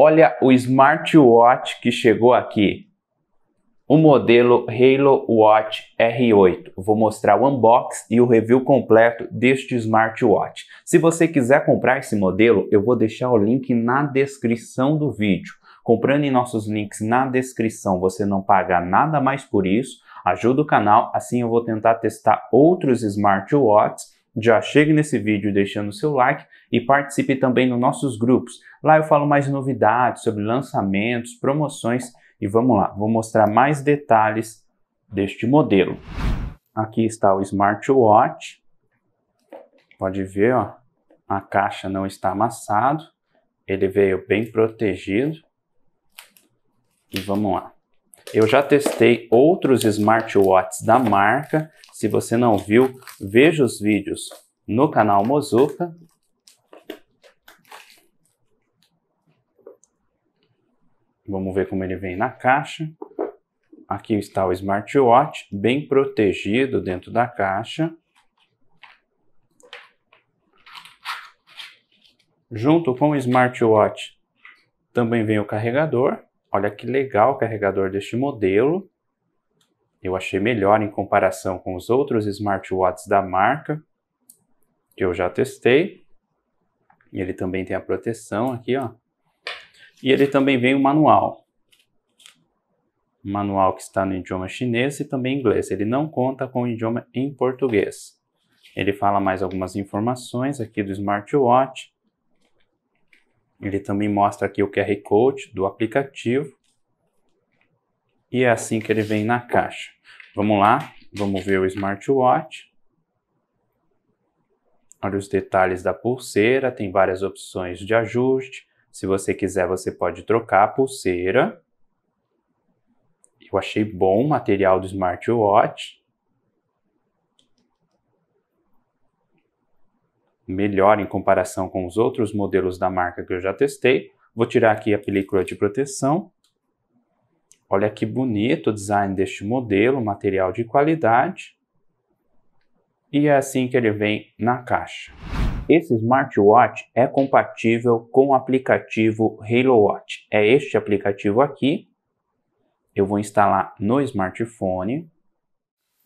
Olha o smartwatch que chegou aqui. O modelo Halo Watch R8. Vou mostrar o unbox e o review completo deste smartwatch. Se você quiser comprar esse modelo, eu vou deixar o link na descrição do vídeo. Comprando em nossos links na descrição, você não paga nada mais por isso. Ajuda o canal, assim eu vou tentar testar outros smartwatches já chegue nesse vídeo deixando seu like e participe também nos nossos grupos. Lá eu falo mais novidades sobre lançamentos, promoções e vamos lá, vou mostrar mais detalhes deste modelo. Aqui está o smartwatch. Pode ver, ó, a caixa não está amassado. Ele veio bem protegido. E vamos lá. Eu já testei outros smartwatches da marca. Se você não viu, veja os vídeos no canal Mozuka. Vamos ver como ele vem na caixa. Aqui está o smartwatch, bem protegido dentro da caixa. Junto com o smartwatch também vem o carregador. Olha que legal o carregador deste modelo. Eu achei melhor em comparação com os outros smartwatches da marca, que eu já testei. E ele também tem a proteção aqui, ó. E ele também vem o manual. manual que está no idioma chinês e também inglês. Ele não conta com o idioma em português. Ele fala mais algumas informações aqui do smartwatch, ele também mostra aqui o QR Code do aplicativo. E é assim que ele vem na caixa. Vamos lá, vamos ver o smartwatch. Olha os detalhes da pulseira, tem várias opções de ajuste. Se você quiser, você pode trocar a pulseira. Eu achei bom o material do smartwatch. melhor em comparação com os outros modelos da marca que eu já testei. Vou tirar aqui a película de proteção. Olha que bonito o design deste modelo, material de qualidade. E é assim que ele vem na caixa. Esse smartwatch é compatível com o aplicativo Halo Watch. É este aplicativo aqui. Eu vou instalar no smartphone.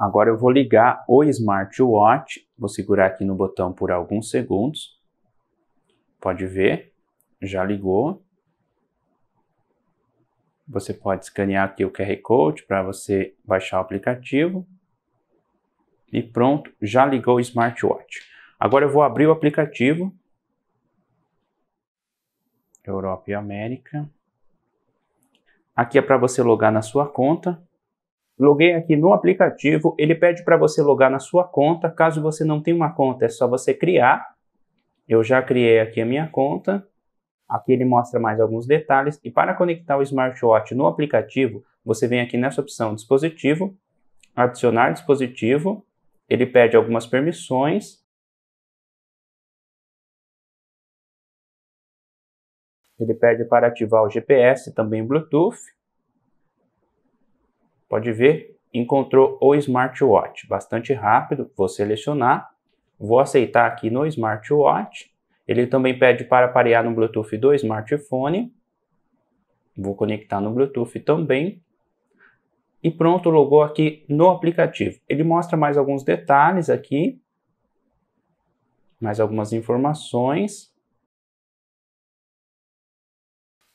Agora eu vou ligar o smartwatch, vou segurar aqui no botão por alguns segundos. Pode ver, já ligou. Você pode escanear aqui o QR Code para você baixar o aplicativo. E pronto, já ligou o smartwatch. Agora eu vou abrir o aplicativo. Europa e América. Aqui é para você logar na sua conta. Loguei aqui no aplicativo, ele pede para você logar na sua conta. Caso você não tenha uma conta, é só você criar. Eu já criei aqui a minha conta. Aqui ele mostra mais alguns detalhes. E para conectar o smartwatch no aplicativo, você vem aqui nessa opção dispositivo, adicionar dispositivo. Ele pede algumas permissões. Ele pede para ativar o GPS, também Bluetooth. Pode ver, encontrou o smartwatch. Bastante rápido, vou selecionar, vou aceitar aqui no smartwatch. Ele também pede para parear no Bluetooth do smartphone. Vou conectar no Bluetooth também. E pronto, logou aqui no aplicativo. Ele mostra mais alguns detalhes aqui, mais algumas informações.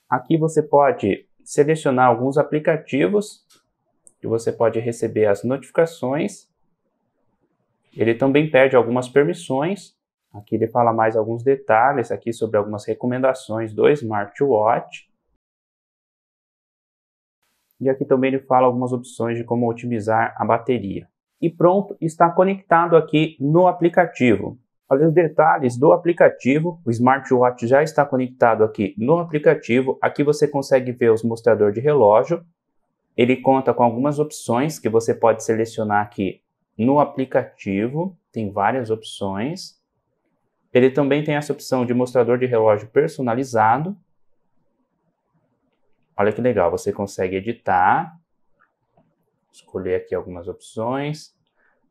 Aqui você pode selecionar alguns aplicativos e você pode receber as notificações. Ele também pede algumas permissões. Aqui ele fala mais alguns detalhes aqui sobre algumas recomendações do smartwatch. E aqui também ele fala algumas opções de como otimizar a bateria. E pronto, está conectado aqui no aplicativo. Olha os detalhes do aplicativo, o smartwatch já está conectado aqui no aplicativo. Aqui você consegue ver os mostradores de relógio, ele conta com algumas opções que você pode selecionar aqui no aplicativo, tem várias opções. Ele também tem essa opção de mostrador de relógio personalizado. Olha que legal, você consegue editar, escolher aqui algumas opções.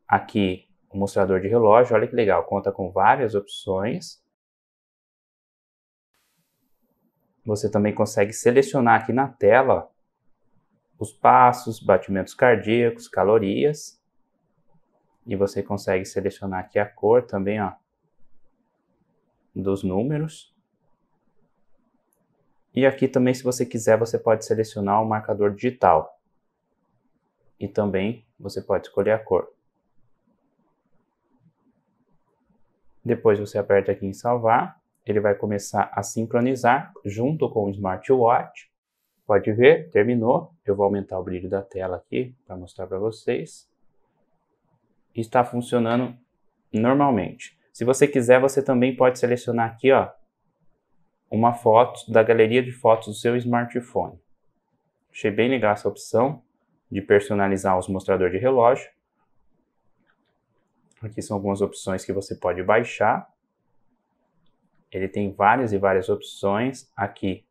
Aqui o mostrador de relógio, olha que legal, conta com várias opções. Você também consegue selecionar aqui na tela os passos, batimentos cardíacos, calorias. E você consegue selecionar aqui a cor também, ó, dos números. E aqui também, se você quiser, você pode selecionar o um marcador digital. E também você pode escolher a cor. Depois você aperta aqui em salvar, ele vai começar a sincronizar junto com o smartwatch Pode ver, terminou. Eu vou aumentar o brilho da tela aqui para mostrar para vocês. Está funcionando normalmente. Se você quiser, você também pode selecionar aqui ó, uma foto da galeria de fotos do seu smartphone. Achei bem legal essa opção de personalizar os mostradores de relógio. Aqui são algumas opções que você pode baixar. Ele tem várias e várias opções. Aqui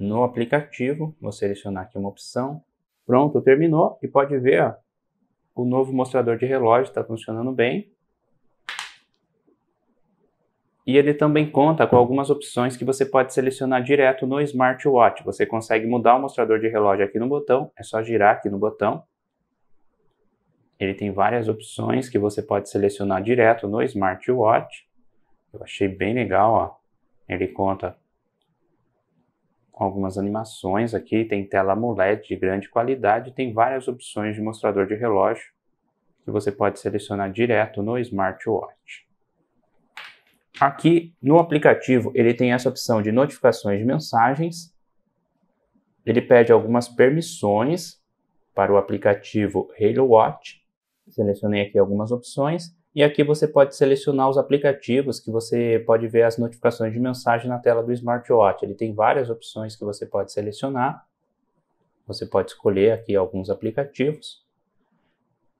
no aplicativo. Vou selecionar aqui uma opção. Pronto, terminou. E pode ver, ó, o novo mostrador de relógio está funcionando bem. E ele também conta com algumas opções que você pode selecionar direto no smartwatch. Você consegue mudar o mostrador de relógio aqui no botão, é só girar aqui no botão. Ele tem várias opções que você pode selecionar direto no smartwatch. Eu achei bem legal, ó. Ele conta algumas animações aqui, tem tela AMOLED de grande qualidade, tem várias opções de mostrador de relógio que você pode selecionar direto no smartwatch. Aqui no aplicativo ele tem essa opção de notificações de mensagens, ele pede algumas permissões para o aplicativo Halo Watch, selecionei aqui algumas opções, e aqui você pode selecionar os aplicativos que você pode ver as notificações de mensagem na tela do smartwatch. Ele tem várias opções que você pode selecionar. Você pode escolher aqui alguns aplicativos.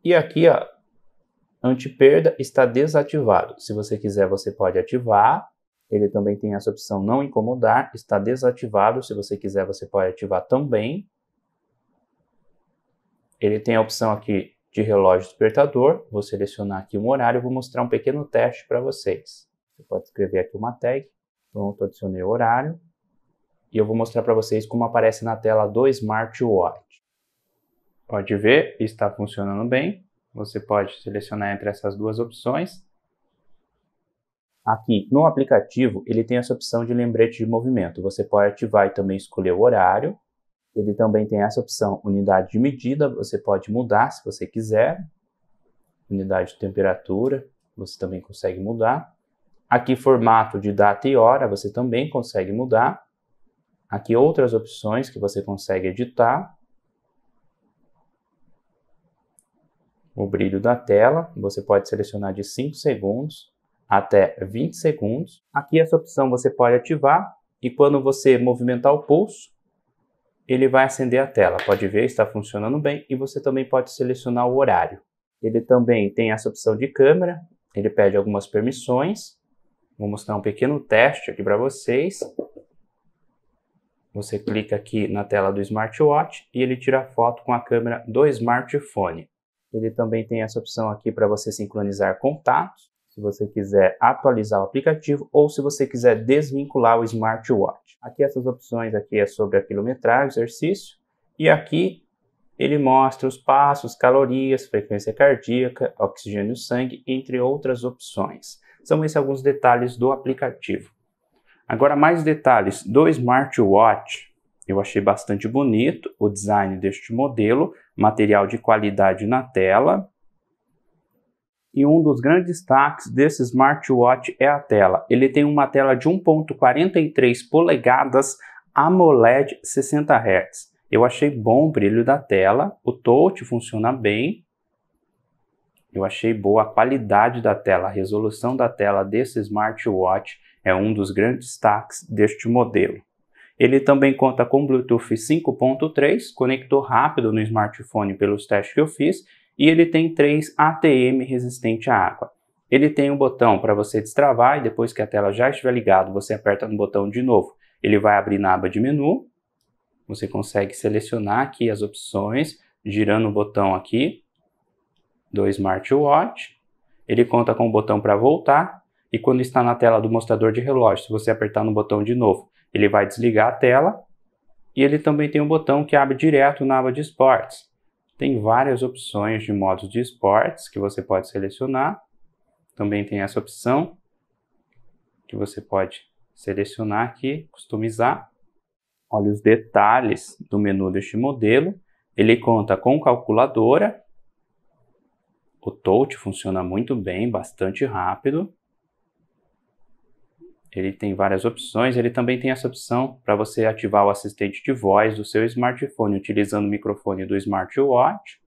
E aqui, ó, perda está desativado. Se você quiser, você pode ativar. Ele também tem essa opção não incomodar, está desativado. Se você quiser, você pode ativar também. Ele tem a opção aqui de relógio despertador, vou selecionar aqui um horário e vou mostrar um pequeno teste para vocês. Você pode escrever aqui uma tag, pronto, adicionei o horário, e eu vou mostrar para vocês como aparece na tela do smartwatch. Pode ver, está funcionando bem. Você pode selecionar entre essas duas opções. Aqui no aplicativo, ele tem essa opção de lembrete de movimento. Você pode ativar e também escolher o horário ele também tem essa opção, unidade de medida, você pode mudar se você quiser. Unidade de temperatura, você também consegue mudar. Aqui, formato de data e hora, você também consegue mudar. Aqui, outras opções que você consegue editar. O brilho da tela, você pode selecionar de 5 segundos até 20 segundos. Aqui, essa opção você pode ativar e quando você movimentar o pulso, ele vai acender a tela. Pode ver, está funcionando bem e você também pode selecionar o horário. Ele também tem essa opção de câmera, ele pede algumas permissões. Vou mostrar um pequeno teste aqui para vocês. Você clica aqui na tela do smartwatch e ele tira foto com a câmera do smartphone. Ele também tem essa opção aqui para você sincronizar contatos se você quiser atualizar o aplicativo ou se você quiser desvincular o smartwatch. Aqui essas opções aqui é sobre a quilometragem, exercício, e aqui ele mostra os passos, calorias, frequência cardíaca, oxigênio no sangue, entre outras opções. São esses alguns detalhes do aplicativo. Agora mais detalhes do smartwatch. Eu achei bastante bonito o design deste modelo, material de qualidade na tela, e um dos grandes destaques desse smartwatch é a tela. Ele tem uma tela de 1.43 polegadas AMOLED 60 Hz. Eu achei bom o brilho da tela, o touch funciona bem. Eu achei boa a qualidade da tela, a resolução da tela desse smartwatch é um dos grandes destaques deste modelo. Ele também conta com Bluetooth 5.3, conector rápido no smartphone pelos testes que eu fiz, e ele tem três ATM resistente à água. Ele tem um botão para você destravar e depois que a tela já estiver ligada, você aperta no botão de novo. Ele vai abrir na aba de menu, você consegue selecionar aqui as opções, girando o botão aqui do smartwatch. Ele conta com o botão para voltar e quando está na tela do mostrador de relógio, se você apertar no botão de novo, ele vai desligar a tela. E ele também tem um botão que abre direto na aba de esportes. Tem várias opções de modos de esportes que você pode selecionar. Também tem essa opção que você pode selecionar aqui, customizar. Olha os detalhes do menu deste modelo. Ele conta com calculadora. O touch funciona muito bem, bastante rápido. Ele tem várias opções, ele também tem essa opção para você ativar o assistente de voz do seu smartphone utilizando o microfone do smartwatch.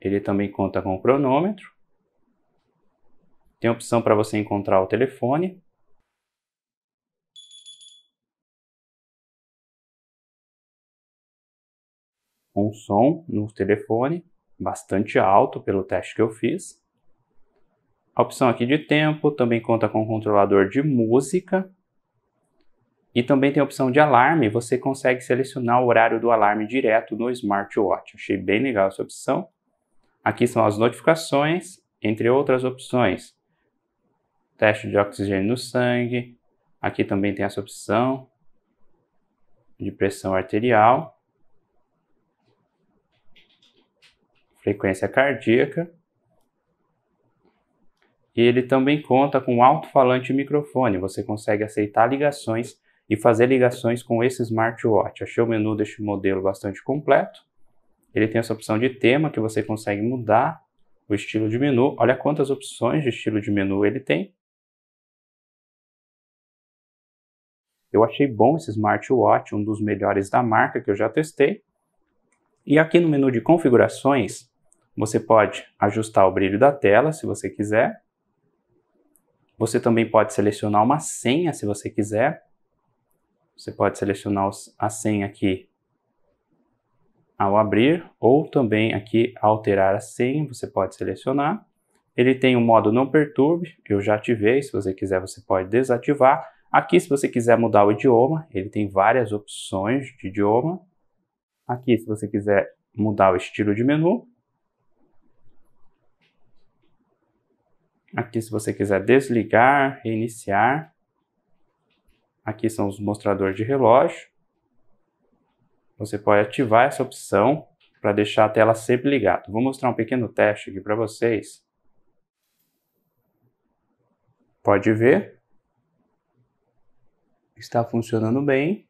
Ele também conta com o cronômetro. Tem a opção para você encontrar o telefone. Um som no telefone, bastante alto pelo teste que eu fiz. A opção aqui de tempo também conta com o controlador de música. E também tem a opção de alarme, você consegue selecionar o horário do alarme direto no smartwatch. Achei bem legal essa opção. Aqui são as notificações, entre outras opções. Teste de oxigênio no sangue. Aqui também tem essa opção de pressão arterial. Frequência cardíaca. E ele também conta com alto-falante e microfone. Você consegue aceitar ligações e fazer ligações com esse smartwatch. Achei o menu deste modelo bastante completo. Ele tem essa opção de tema que você consegue mudar o estilo de menu. Olha quantas opções de estilo de menu ele tem. Eu achei bom esse smartwatch, um dos melhores da marca que eu já testei. E aqui no menu de configurações, você pode ajustar o brilho da tela, se você quiser. Você também pode selecionar uma senha se você quiser. Você pode selecionar a senha aqui ao abrir ou também aqui alterar a senha, você pode selecionar. Ele tem o um modo não perturbe, eu já ativei, se você quiser você pode desativar. Aqui se você quiser mudar o idioma, ele tem várias opções de idioma. Aqui se você quiser mudar o estilo de menu, Aqui, se você quiser desligar, reiniciar. Aqui são os mostradores de relógio. Você pode ativar essa opção para deixar a tela sempre ligada. Vou mostrar um pequeno teste aqui para vocês. Pode ver. Está funcionando bem.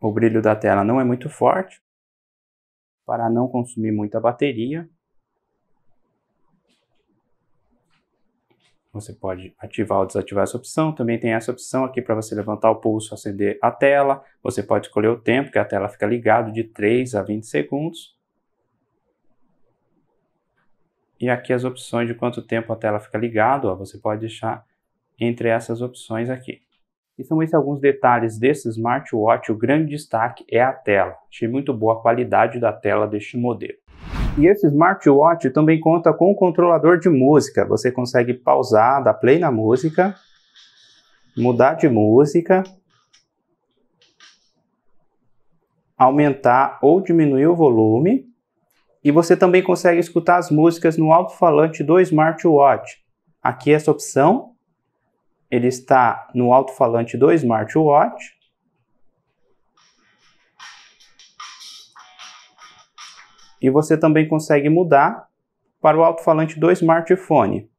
O brilho da tela não é muito forte. Para não consumir muita bateria, Você pode ativar ou desativar essa opção. Também tem essa opção aqui para você levantar o pulso, acender a tela. Você pode escolher o tempo que a tela fica ligada, de 3 a 20 segundos. E aqui as opções de quanto tempo a tela fica ligada, você pode deixar entre essas opções aqui. E são esses alguns detalhes desse smartwatch. O grande destaque é a tela. Achei muito boa a qualidade da tela deste modelo. E esse smartwatch também conta com um controlador de música. Você consegue pausar, dar play na música, mudar de música, aumentar ou diminuir o volume. E você também consegue escutar as músicas no alto-falante do smartwatch. Aqui essa opção, ele está no alto-falante do smartwatch. E você também consegue mudar para o alto-falante do smartphone.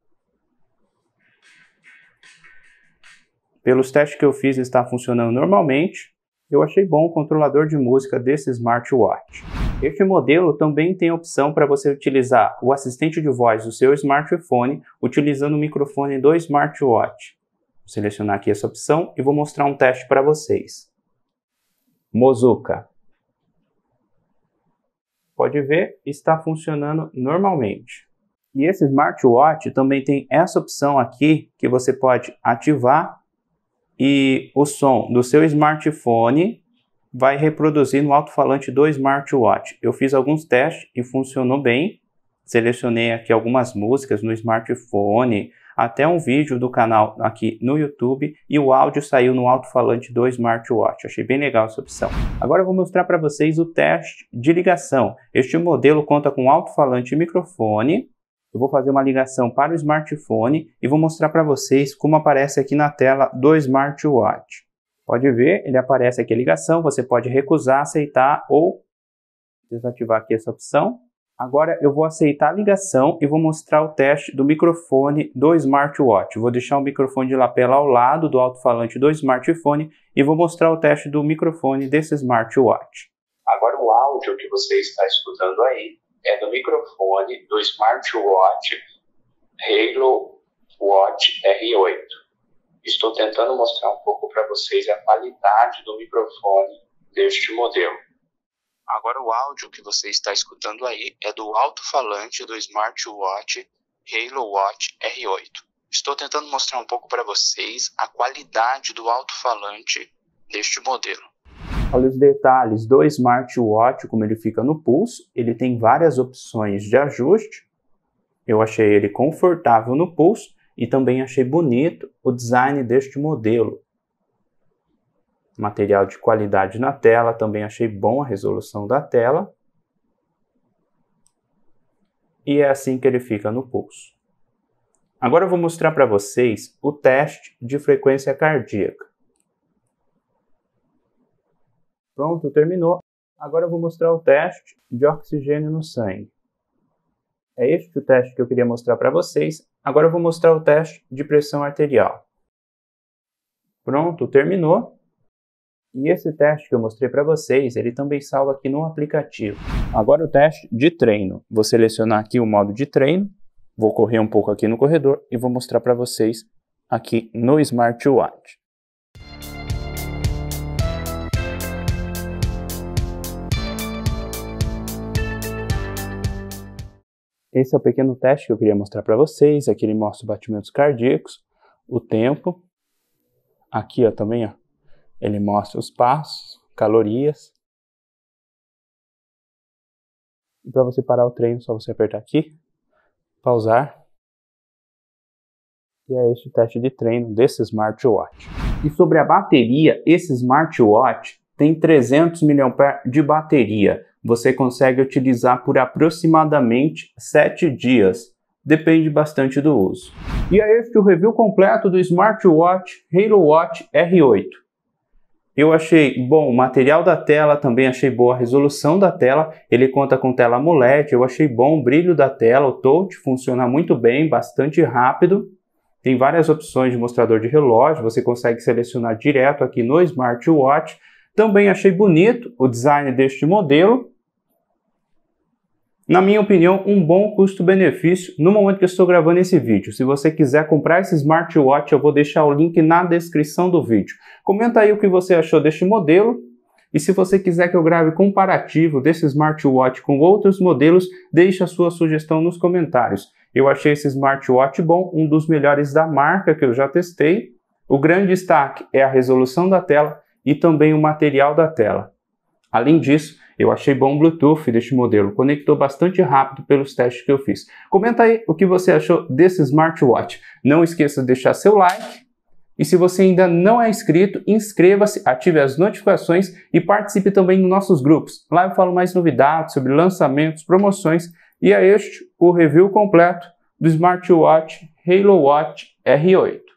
Pelos testes que eu fiz, está funcionando normalmente. Eu achei bom o controlador de música desse smartwatch. Este modelo também tem a opção para você utilizar o assistente de voz do seu smartphone utilizando o microfone do smartwatch. Vou selecionar aqui essa opção e vou mostrar um teste para vocês. Mozuka pode ver, está funcionando normalmente. E esse smartwatch também tem essa opção aqui que você pode ativar e o som do seu smartphone vai reproduzir no alto-falante do smartwatch. Eu fiz alguns testes e funcionou bem. Selecionei aqui algumas músicas no smartphone, até um vídeo do canal aqui no YouTube e o áudio saiu no alto-falante do smartwatch. Achei bem legal essa opção. Agora eu vou mostrar para vocês o teste de ligação. Este modelo conta com alto-falante e microfone. Eu vou fazer uma ligação para o smartphone e vou mostrar para vocês como aparece aqui na tela do smartwatch. Pode ver, ele aparece aqui a ligação, você pode recusar, aceitar ou desativar aqui essa opção Agora eu vou aceitar a ligação e vou mostrar o teste do microfone do smartwatch. Vou deixar o microfone de lapela ao lado do alto-falante do smartphone e vou mostrar o teste do microfone desse smartwatch. Agora o áudio que você está escutando aí é do microfone do smartwatch Halo Watch R8. Estou tentando mostrar um pouco para vocês a qualidade do microfone deste modelo. Agora o áudio que você está escutando aí é do alto-falante do smartwatch Halo Watch R8. Estou tentando mostrar um pouco para vocês a qualidade do alto-falante deste modelo. Olha os detalhes do smartwatch, como ele fica no pulso. Ele tem várias opções de ajuste. Eu achei ele confortável no pulso e também achei bonito o design deste modelo material de qualidade na tela, também achei bom a resolução da tela. E é assim que ele fica no pulso. Agora eu vou mostrar para vocês o teste de frequência cardíaca. Pronto, terminou. Agora eu vou mostrar o teste de oxigênio no sangue. É este o teste que eu queria mostrar para vocês. Agora eu vou mostrar o teste de pressão arterial. Pronto, terminou. E esse teste que eu mostrei para vocês, ele também salva aqui no aplicativo. Agora o teste de treino. Vou selecionar aqui o modo de treino, vou correr um pouco aqui no corredor e vou mostrar para vocês aqui no smartwatch. Esse é o pequeno teste que eu queria mostrar para vocês. Aqui ele mostra os batimentos cardíacos, o tempo. Aqui ó, também ó, ele mostra os passos, calorias. E para você parar o treino, só você apertar aqui, pausar. E é este o teste de treino desse smartwatch. E sobre a bateria, esse smartwatch tem 300 mAh de bateria. Você consegue utilizar por aproximadamente 7 dias. Depende bastante do uso. E é este o review completo do smartwatch Halo Watch R8. Eu achei bom o material da tela, também achei boa a resolução da tela. Ele conta com tela AMOLED, eu achei bom o brilho da tela, o touch funciona muito bem, bastante rápido. Tem várias opções de mostrador de relógio, você consegue selecionar direto aqui no smartwatch. Também achei bonito o design deste modelo na minha opinião, um bom custo-benefício no momento que eu estou gravando esse vídeo. Se você quiser comprar esse smartwatch, eu vou deixar o link na descrição do vídeo. Comenta aí o que você achou deste modelo. E se você quiser que eu grave comparativo desse smartwatch com outros modelos, deixe a sua sugestão nos comentários. Eu achei esse smartwatch bom, um dos melhores da marca que eu já testei. O grande destaque é a resolução da tela e também o material da tela. Além disso, eu achei bom o Bluetooth deste modelo, conectou bastante rápido pelos testes que eu fiz. Comenta aí o que você achou desse smartwatch. Não esqueça de deixar seu like. E se você ainda não é inscrito, inscreva-se, ative as notificações e participe também nos nossos grupos. Lá eu falo mais novidades sobre lançamentos, promoções e é este o review completo do smartwatch Halo Watch R8.